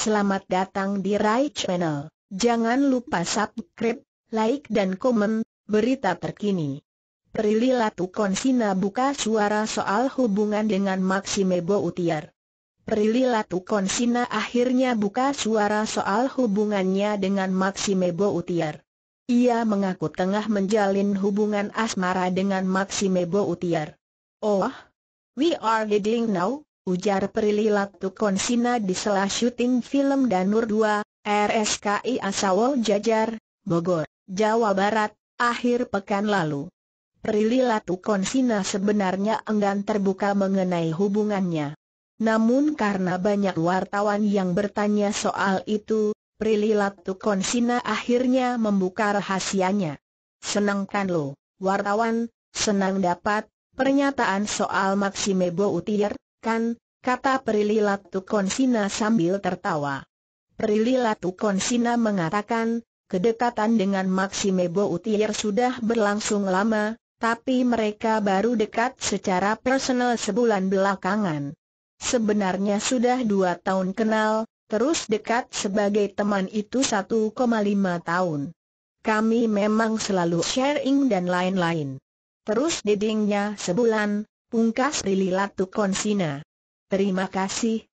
Selamat datang di Rai Channel. Jangan lupa subscribe, like dan komen, berita terkini. Prilly Konsina buka suara soal hubungan dengan Maxime Boutier. Prilly Konsina akhirnya buka suara soal hubungannya dengan Maxime Boutier. Ia mengaku tengah menjalin hubungan asmara dengan Maxime Boutier. Oh, we are dating now? ujar Prilly Latukonsina di sela syuting film Danur 2, RSKI Asawol Jajar, Bogor, Jawa Barat, akhir pekan lalu. Prilly Latukonsina sebenarnya enggan terbuka mengenai hubungannya. Namun karena banyak wartawan yang bertanya soal itu, Prilly Latukonsina akhirnya membuka rahasianya. Senangkan lo, wartawan, senang dapat, pernyataan soal Maxime Boutier, Kan, kata Perililat Sina sambil tertawa. Perililat Sina mengatakan, kedekatan dengan Maxime Utier sudah berlangsung lama, tapi mereka baru dekat secara personal sebulan belakangan. Sebenarnya sudah dua tahun kenal, terus dekat sebagai teman itu 1,5 tahun. Kami memang selalu sharing dan lain-lain. Terus didingnya sebulan, pungkas Rili Latukonsina. Terima kasih,